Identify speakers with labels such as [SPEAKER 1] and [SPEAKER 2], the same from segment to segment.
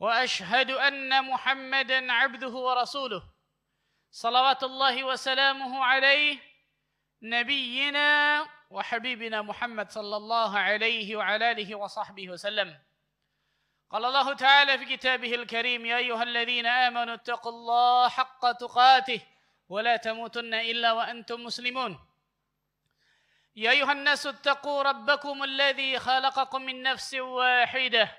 [SPEAKER 1] واشهد ان محمدا عبده ورسوله صلوات الله وسلامه عليه نبينا وحبيبنا محمد صلى الله عليه وعلى اله وصحبه وسلم قال الله تعالى في كتابه الكريم يا ايها الذين امنوا اتقوا الله حق تقاته ولا تموتن الا وانتم مسلمون يا ايها الناس اتقوا ربكم الذي خلقكم من نفس واحده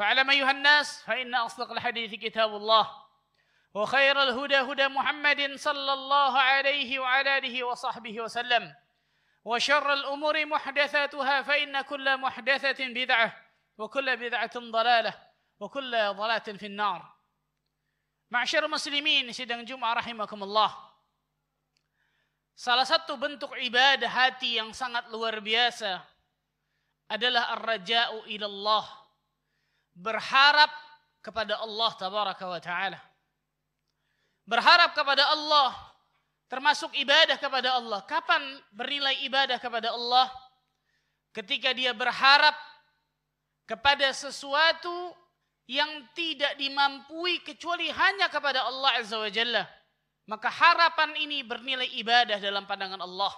[SPEAKER 1] فاعلم أيها الناس فإن أصدق الحديث كتاب الله وخير الهدى هدى محمد صلى الله عليه وعلى آله وصحبه وسلم وشر الأمور محدثاتها فإن كل محدثة بدعة وكل بدعة ضلالة وكل ضلالة في النار معشر سيدنا جمعة رحمكم الله Salah satu bentuk ibadah hati yang sangat luar biasa adalah ar-raja'u ilallah berharap kepada Allah tabaraka wa taala. Berharap kepada Allah termasuk ibadah kepada Allah. Kapan bernilai ibadah kepada Allah? Ketika dia berharap kepada sesuatu yang tidak dimampui kecuali hanya kepada Allah Azza wa Jalla. Maka harapan ini bernilai ibadah dalam pandangan Allah.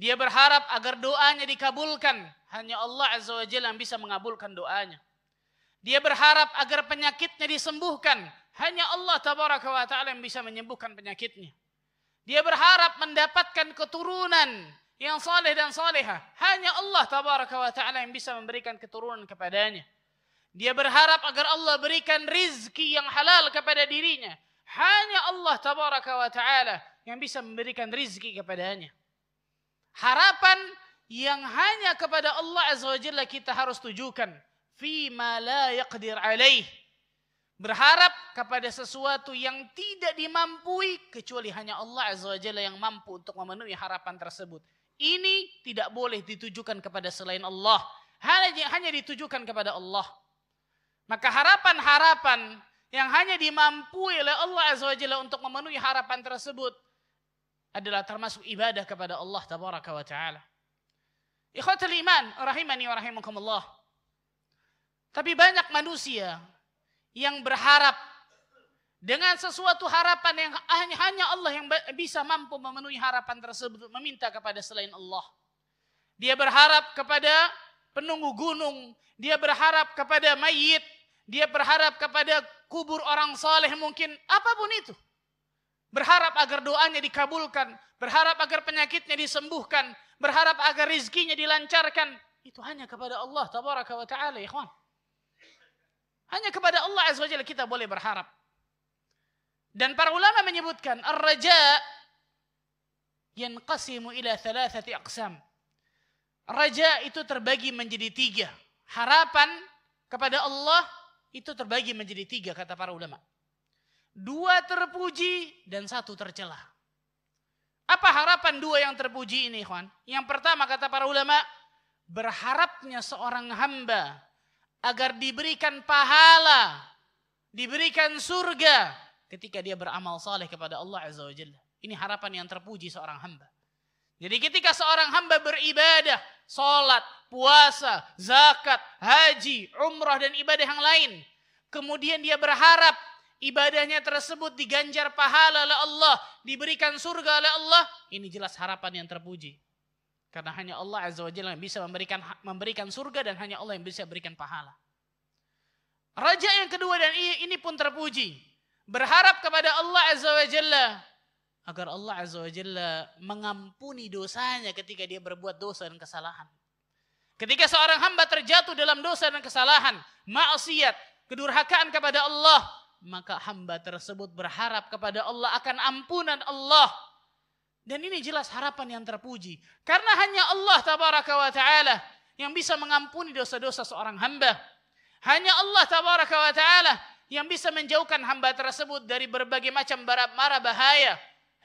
[SPEAKER 1] Dia berharap agar doanya dikabulkan. Hanya Allah Azza wa Jalla yang bisa mengabulkan doanya. Dia berharap agar penyakitnya disembuhkan. Hanya Allah tabaraka wa ta'ala yang bisa menyembuhkan penyakitnya. Dia berharap mendapatkan keturunan yang saleh dan saleha. Hanya Allah tabaraka wa ta'ala yang bisa memberikan keturunan kepadanya. Dia berharap agar Allah berikan rizki yang halal kepada dirinya. Hanya Allah tabaraka wa ta'ala yang bisa memberikan rizki kepadanya. Harapan yang hanya kepada Allah azza wa jalla kita harus tujukan fima la yaqdir alaih. Berharap kepada sesuatu yang tidak dimampui kecuali hanya Allah Azza wa Jalla yang mampu untuk memenuhi harapan tersebut. Ini tidak boleh ditujukan kepada selain Allah. Hanya, hanya ditujukan kepada Allah. Maka harapan-harapan yang hanya dimampui oleh Allah Azza wa Jalla untuk memenuhi harapan tersebut adalah termasuk ibadah kepada Allah Tabaraka wa Ta'ala. Ikhwatul iman, rahimani wa rahimakumullah. Tapi banyak manusia yang berharap dengan sesuatu harapan yang hanya Allah yang bisa mampu memenuhi harapan tersebut meminta kepada selain Allah. Dia berharap kepada penunggu gunung, dia berharap kepada mayit, dia berharap kepada kubur orang saleh mungkin apapun itu. Berharap agar doanya dikabulkan, berharap agar penyakitnya disembuhkan, berharap agar rizkinya dilancarkan. Itu hanya kepada Allah tabaraka wa taala, ikhwan. Hanya kepada Allah Azza kita boleh berharap. Dan para ulama menyebutkan ar-raja yanqasimu ila thalathati aqsam. Raja itu terbagi menjadi tiga. Harapan kepada Allah itu terbagi menjadi tiga kata para ulama. Dua terpuji dan satu tercela. Apa harapan dua yang terpuji ini, Ikhwan? Yang pertama kata para ulama, berharapnya seorang hamba agar diberikan pahala, diberikan surga ketika dia beramal saleh kepada Allah Azza wa Jalla. Ini harapan yang terpuji seorang hamba. Jadi ketika seorang hamba beribadah, sholat, puasa, zakat, haji, umrah dan ibadah yang lain. Kemudian dia berharap ibadahnya tersebut diganjar pahala oleh Allah, diberikan surga oleh Allah. Ini jelas harapan yang terpuji. Karena hanya Allah Azza wa Jalla yang bisa memberikan memberikan surga dan hanya Allah yang bisa berikan pahala. Raja yang kedua dan ini pun terpuji. Berharap kepada Allah Azza wa Jalla agar Allah Azza wa Jalla mengampuni dosanya ketika dia berbuat dosa dan kesalahan. Ketika seorang hamba terjatuh dalam dosa dan kesalahan, maksiat, kedurhakaan kepada Allah, maka hamba tersebut berharap kepada Allah akan ampunan Allah dan ini jelas harapan yang terpuji. Karena hanya Allah tabaraka wa ta'ala yang bisa mengampuni dosa-dosa seorang hamba. Hanya Allah tabaraka wa ta'ala yang bisa menjauhkan hamba tersebut dari berbagai macam barab mara bahaya.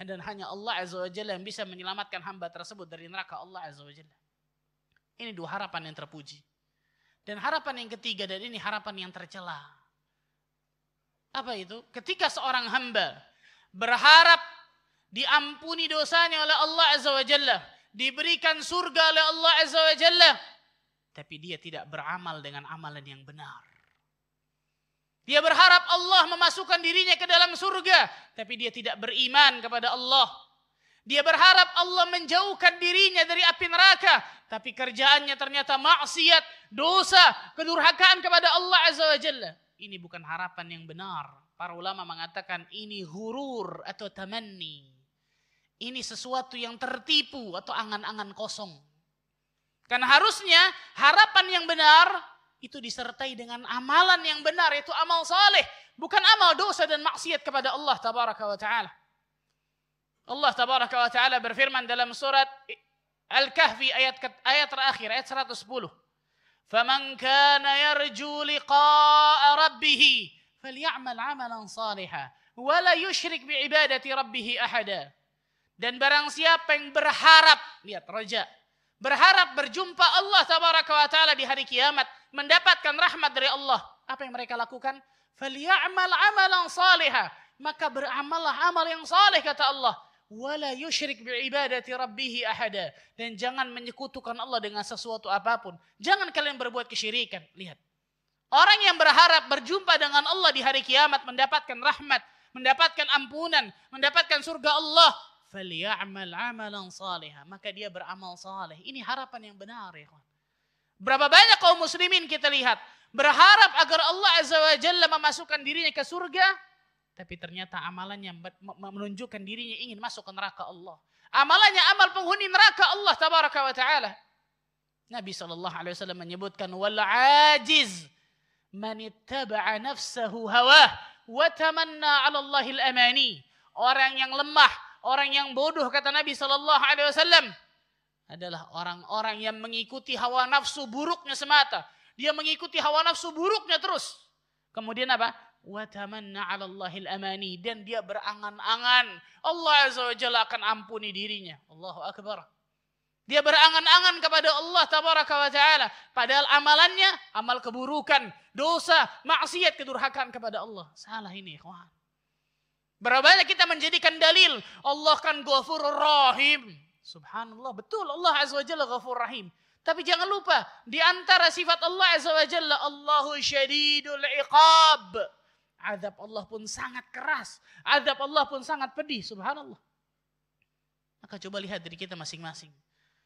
[SPEAKER 1] Dan hanya Allah azza wa jalla yang bisa menyelamatkan hamba tersebut dari neraka Allah azza wa jalla. Ini dua harapan yang terpuji. Dan harapan yang ketiga dan ini harapan yang tercela. Apa itu? Ketika seorang hamba berharap diampuni dosanya oleh Allah Azza wa Jalla, diberikan surga oleh Allah Azza wa Jalla, tapi dia tidak beramal dengan amalan yang benar. Dia berharap Allah memasukkan dirinya ke dalam surga, tapi dia tidak beriman kepada Allah. Dia berharap Allah menjauhkan dirinya dari api neraka, tapi kerjaannya ternyata maksiat, dosa, kedurhakaan kepada Allah Azza wa Jalla. Ini bukan harapan yang benar. Para ulama mengatakan ini hurur atau tamanni. Ini sesuatu yang tertipu atau angan-angan kosong. Karena harusnya harapan yang benar itu disertai dengan amalan yang benar yaitu amal saleh, bukan amal dosa dan maksiat kepada Allah tabaraka wa taala. Allah tabaraka wa taala berfirman dalam surat Al-Kahfi ayat ayat terakhir ayat 110. فَمَنْ كَانَ يَرْجُوا لِقَاءَ رَبِّهِ فَلْيَعْمَلْ عَمَلًا صَالِحًا وَلَا يُشْرِكْ بِعِبَادَةِ رَبِّهِ أَحَدًا dan barang siapa yang berharap, lihat roja, berharap berjumpa Allah tabaraka wa taala di hari kiamat, mendapatkan rahmat dari Allah, apa yang mereka lakukan? Faliya'mal amalan saliha. maka beramallah amal yang saleh kata Allah. Wala yushrik bi'ibadati rabbihi ahada. Dan jangan menyekutukan Allah dengan sesuatu apapun. Jangan kalian berbuat kesyirikan. Lihat. Orang yang berharap berjumpa dengan Allah di hari kiamat mendapatkan rahmat, mendapatkan ampunan, mendapatkan surga Allah, falyamal amalan salihah. Maka dia beramal saleh. Ini harapan yang benar ya Berapa banyak kaum muslimin kita lihat berharap agar Allah Azza wa Jalla memasukkan dirinya ke surga, tapi ternyata amalannya menunjukkan dirinya ingin masuk ke neraka Allah. Amalannya amal penghuni neraka Allah tabaraka wa taala. Nabi sallallahu alaihi wasallam menyebutkan wal ajiz man ittaba'a nafsahu hawah wa tamanna 'ala Allahil amani. Orang yang lemah orang yang bodoh kata Nabi Shallallahu Alaihi Wasallam adalah orang-orang yang mengikuti hawa nafsu buruknya semata. Dia mengikuti hawa nafsu buruknya terus. Kemudian apa? Watamanna 'alallahil amani dan dia berangan-angan Allah azza wajalla akan ampuni dirinya. Allahu akbar. Dia berangan-angan kepada Allah tabaraka wa taala padahal amalannya amal keburukan, dosa, maksiat, kedurhakan kepada Allah. Salah ini, ikhwan. Berapa banyak kita menjadikan dalil. Allah kan ghafur rahim. Subhanallah. Betul Allah Azza wa Jalla ghafur rahim. Tapi jangan lupa. Di antara sifat Allah Azza wa Jalla. Allahu syadidul iqab. Azab Allah pun sangat keras. Azab Allah pun sangat pedih. Subhanallah. Maka coba lihat diri kita masing-masing.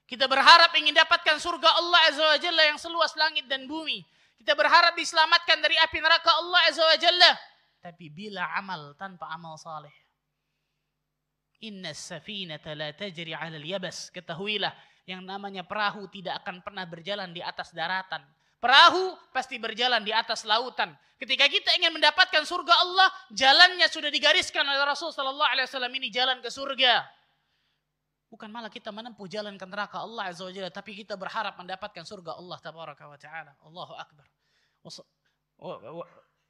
[SPEAKER 1] Kita berharap ingin dapatkan surga Allah Azza wa Jalla yang seluas langit dan bumi. Kita berharap diselamatkan dari api neraka Allah Azza wa Jalla tapi bila amal tanpa amal saleh. Inna safinata la tajri al yabas. Ketahuilah yang namanya perahu tidak akan pernah berjalan di atas daratan. Perahu pasti berjalan di atas lautan. Ketika kita ingin mendapatkan surga Allah, jalannya sudah digariskan oleh Rasul sallallahu alaihi wasallam ini jalan ke surga. Bukan malah kita menempuh jalan ke neraka Allah Azza tapi kita berharap mendapatkan surga Allah Tabaraka wa Ta'ala. Allahu Akbar.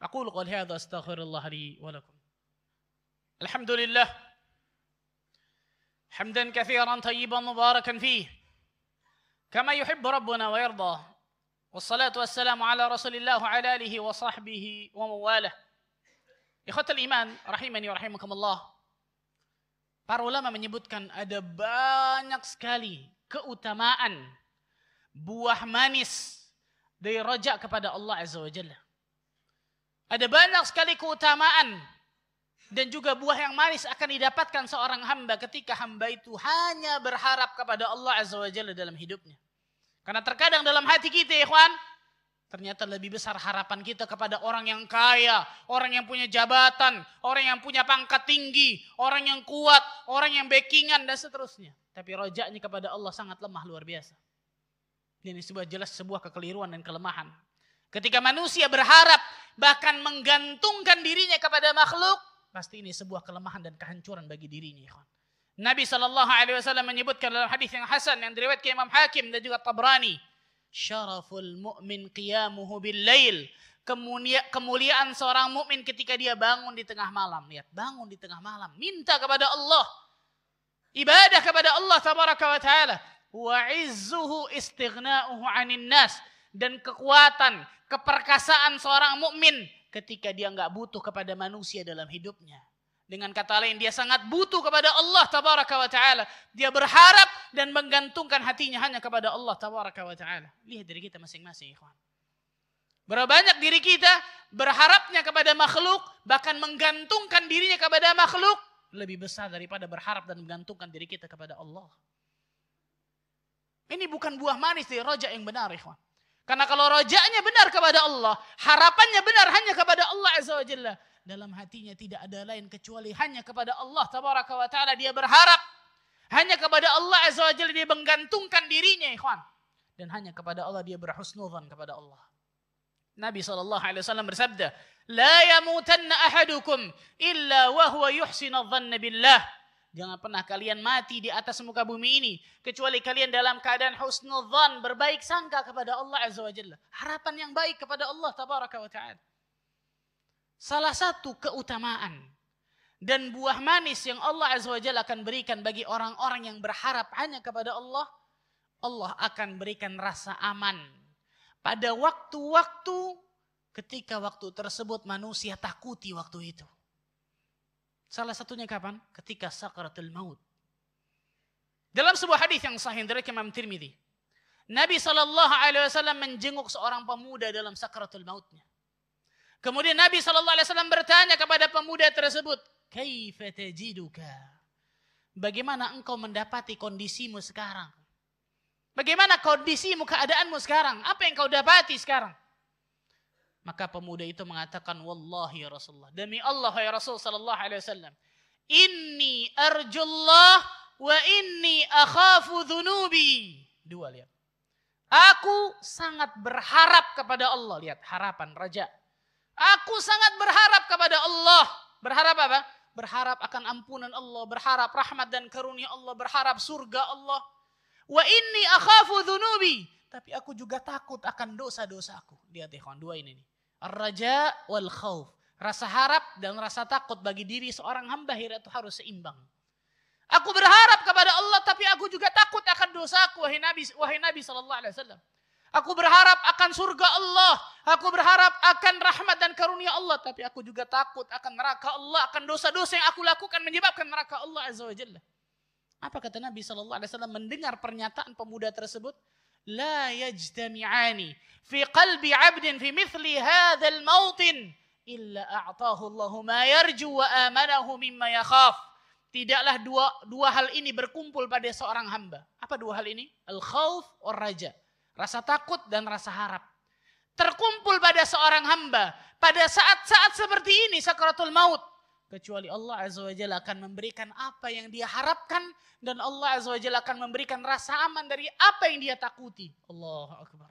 [SPEAKER 1] أقول قول هذا أستغفر الله لي ولكم الحمد لله حمدا كثيرا طيبا مباركا فيه كما يحب ربنا ويرضى والصلاة والسلام على رسول الله وعلى آله وصحبه ومواله إخوة الإيمان رحمني ورحمكم الله Para ulama menyebutkan ada banyak sekali keutamaan buah manis dari rojak kepada Allah Azza wa Jalla. Ada banyak sekali keutamaan dan juga buah yang manis akan didapatkan seorang hamba ketika hamba itu hanya berharap kepada Allah Azza wa Jalla dalam hidupnya. Karena terkadang dalam hati kita, ya ikhwan, ternyata lebih besar harapan kita kepada orang yang kaya, orang yang punya jabatan, orang yang punya pangkat tinggi, orang yang kuat, orang yang backingan dan seterusnya. Tapi rojaknya kepada Allah sangat lemah luar biasa. Ini sebuah jelas sebuah kekeliruan dan kelemahan. Ketika manusia berharap bahkan menggantungkan dirinya kepada makhluk, pasti ini sebuah kelemahan dan kehancuran bagi dirinya. Nabi Shallallahu Alaihi Wasallam menyebutkan dalam hadis yang hasan yang diriwayatkan Imam Hakim dan juga Tabrani, syaraful mu'min qiyamuhu bil lail. Kemulia, kemuliaan seorang mukmin ketika dia bangun di tengah malam. Lihat, bangun di tengah malam. Minta kepada Allah. Ibadah kepada Allah tabaraka wa ta'ala. Wa izzuhu istighna'uhu anin nas dan kekuatan, keperkasaan seorang mukmin ketika dia nggak butuh kepada manusia dalam hidupnya. Dengan kata lain, dia sangat butuh kepada Allah Tabaraka wa Ta'ala. Dia berharap dan menggantungkan hatinya hanya kepada Allah Tabaraka wa Ta'ala. Lihat diri kita masing-masing, ikhwan. Berapa banyak diri kita berharapnya kepada makhluk, bahkan menggantungkan dirinya kepada makhluk, lebih besar daripada berharap dan menggantungkan diri kita kepada Allah. Ini bukan buah manis dari rojak yang benar, ikhwan. Karena kalau rojaknya benar kepada Allah, harapannya benar hanya kepada Allah Azza wa Jalla. Dalam hatinya tidak ada lain kecuali hanya kepada Allah Tabaraka wa Ta'ala dia berharap. Hanya kepada Allah Azza wa Jalla dia menggantungkan dirinya ikhwan. Dan hanya kepada Allah dia berhusnudhan kepada Allah. Nabi SAW bersabda, La yamutanna ahadukum illa wa huwa yuhsinu dhanna billah. Jangan pernah kalian mati di atas muka bumi ini. Kecuali kalian dalam keadaan husnul dhan, berbaik sangka kepada Allah Azza wa Jalla. Harapan yang baik kepada Allah Tabaraka wa Ta'ala. Salah satu keutamaan dan buah manis yang Allah Azza wa Jalla akan berikan bagi orang-orang yang berharap hanya kepada Allah. Allah akan berikan rasa aman. Pada waktu-waktu ketika waktu tersebut manusia takuti waktu itu. Salah satunya kapan? Ketika sakaratul maut. Dalam sebuah hadis yang sahih dari Imam Tirmidzi, Nabi Shallallahu Alaihi Wasallam menjenguk seorang pemuda dalam sakaratul mautnya. Kemudian Nabi Shallallahu Alaihi Wasallam bertanya kepada pemuda tersebut, kaifatajiduka? Bagaimana engkau mendapati kondisimu sekarang? Bagaimana kondisimu, keadaanmu sekarang? Apa yang kau dapati sekarang? Maka pemuda itu mengatakan, Wallahi ya Rasulullah. Demi Allah ya Rasul sallallahu alaihi wasallam. Inni arjullah wa inni akhafu dhunubi. Dua lihat. Aku sangat berharap kepada Allah. Lihat, harapan, raja. Aku sangat berharap kepada Allah. Berharap apa? Berharap akan ampunan Allah. Berharap rahmat dan karunia Allah. Berharap surga Allah. Wa inni akhafu dhunubi. Tapi aku juga takut akan dosa-dosaku. Lihat ikhwan, dua ini nih raja wal khawf. Rasa harap dan rasa takut bagi diri seorang hamba hira itu harus seimbang. Aku berharap kepada Allah tapi aku juga takut akan dosaku wahai Nabi wahai Nabi sallallahu alaihi wasallam. Aku berharap akan surga Allah, aku berharap akan rahmat dan karunia Allah tapi aku juga takut akan neraka Allah, akan dosa-dosa yang aku lakukan menyebabkan neraka Allah azza wajalla. Apa kata Nabi sallallahu alaihi wasallam mendengar pernyataan pemuda tersebut? لا يجتمعان في قلب عبد في مثل هذا الموطن إلا أعطاه الله ما يرجو وآمنه مما يخاف tidaklah dua dua hal ini berkumpul pada seorang hamba. Apa dua hal ini? Al khauf or raja. Rasa takut dan rasa harap. Terkumpul pada seorang hamba pada saat-saat seperti ini sakratul maut Kecuali Allah Azza wa Jalla akan memberikan apa yang dia harapkan. Dan Allah Azza wa Jalla akan memberikan rasa aman dari apa yang dia takuti. Allah Akbar.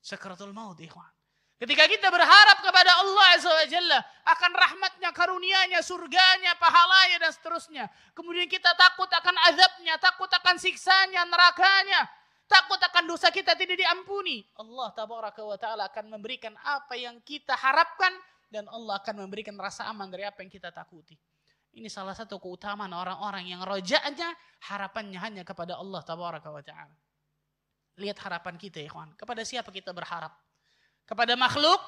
[SPEAKER 1] Sakratul maut ikhwan. Ketika kita berharap kepada Allah Azza wa Jalla akan rahmatnya, karunianya, surganya, pahalanya dan seterusnya. Kemudian kita takut akan azabnya, takut akan siksanya, nerakanya. Takut akan dosa kita tidak diampuni. Allah tabaraka ta'ala akan memberikan apa yang kita harapkan dan Allah akan memberikan rasa aman dari apa yang kita takuti. Ini salah satu keutamaan orang-orang yang rojaknya harapannya hanya kepada Allah tabaraka wa taala. Lihat harapan kita ikhwan, kepada siapa kita berharap? Kepada makhluk,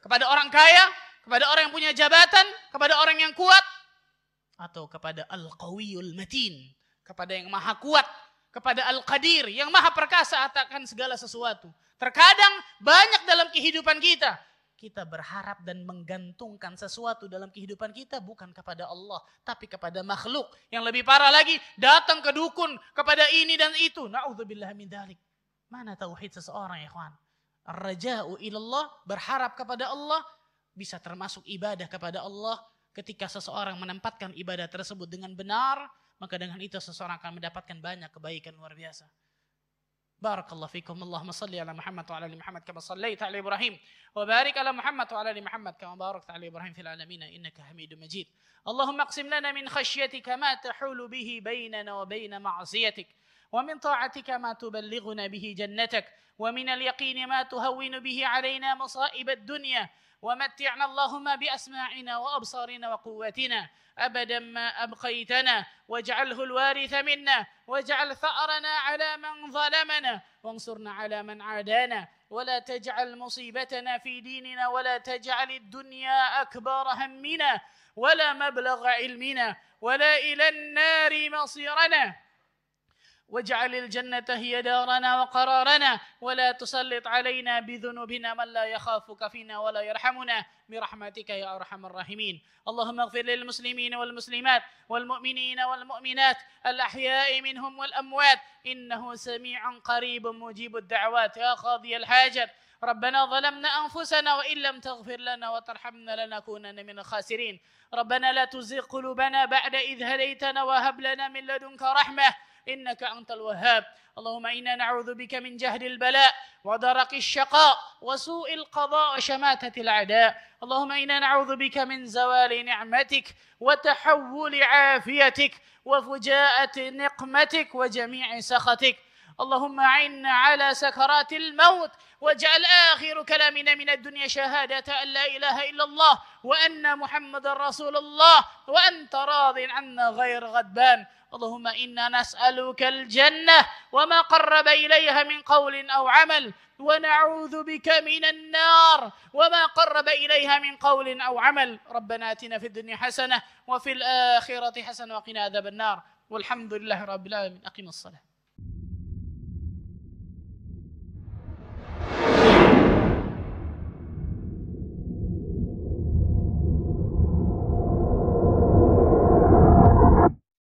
[SPEAKER 1] kepada orang kaya, kepada orang yang punya jabatan, kepada orang yang kuat atau kepada Al-Qawiyul Matin, kepada yang maha kuat, kepada Al-Qadir yang maha perkasa akan segala sesuatu. Terkadang banyak dalam kehidupan kita kita berharap dan menggantungkan sesuatu dalam kehidupan kita bukan kepada Allah, tapi kepada makhluk. Yang lebih parah lagi, datang ke dukun, kepada ini dan itu. Na'udzubillah min dalik. Mana tauhid seseorang, ikhwan? Raja'u ilallah, berharap kepada Allah, bisa termasuk ibadah kepada Allah. Ketika seseorang menempatkan ibadah tersebut dengan benar, maka dengan itu seseorang akan mendapatkan banyak kebaikan luar biasa. بارك الله فيكم اللهم صل على محمد وعلى ال محمد كما صليت على ابراهيم وبارك على محمد وعلى ال محمد كما باركت على ابراهيم في العالمين انك حميد مجيد اللهم اقسم لنا من خشيتك ما تحول به بيننا وبين معصيتك ومن طاعتك ما تبلغنا به جنتك ومن اليقين ما تهون به علينا مصائب الدنيا ومتعنا اللهم بأسماعنا وأبصارنا وقوتنا أبدا ما أبقيتنا واجعله الوارث منا واجعل ثأرنا على من ظلمنا وانصرنا على من عادانا ولا تجعل مصيبتنا في ديننا ولا تجعل الدنيا أكبر همنا ولا مبلغ علمنا ولا إلى النار مصيرنا واجعل الجنة هي دارنا وقرارنا ولا تسلط علينا بذنوبنا من لا يخافك فينا ولا يرحمنا برحمتك يا أرحم الراحمين اللهم اغفر للمسلمين والمسلمات والمؤمنين والمؤمنات الأحياء منهم والأموات إنه سميع قريب مجيب الدعوات يا قاضي الحاجة ربنا ظلمنا أنفسنا وإن لم تغفر لنا وترحمنا لنكونن من الخاسرين ربنا لا تزغ قلوبنا بعد إذ هديتنا وهب لنا من لدنك رحمة إنك أنت الوهاب اللهم إنا نعوذ بك من جهد البلاء ودرك الشقاء وسوء القضاء وشماتة العداء اللهم إنا نعوذ بك من زوال نعمتك وتحول عافيتك وفجاءة نقمتك وجميع سخطك اللهم عنا على سكرات الموت واجعل آخر كلامنا من الدنيا شهادة أن لا إله إلا الله وأن محمد رسول الله وأنت راض عنا غير غضبان اللهم إنا نسألك الجنة وما قرب إليها من قول أو عمل ونعوذ بك من النار وما قرب إليها من قول أو عمل ربنا آتنا في الدنيا حسنة وفي الآخرة حسنة وقنا عذاب النار والحمد لله رب العالمين أقم الصلاة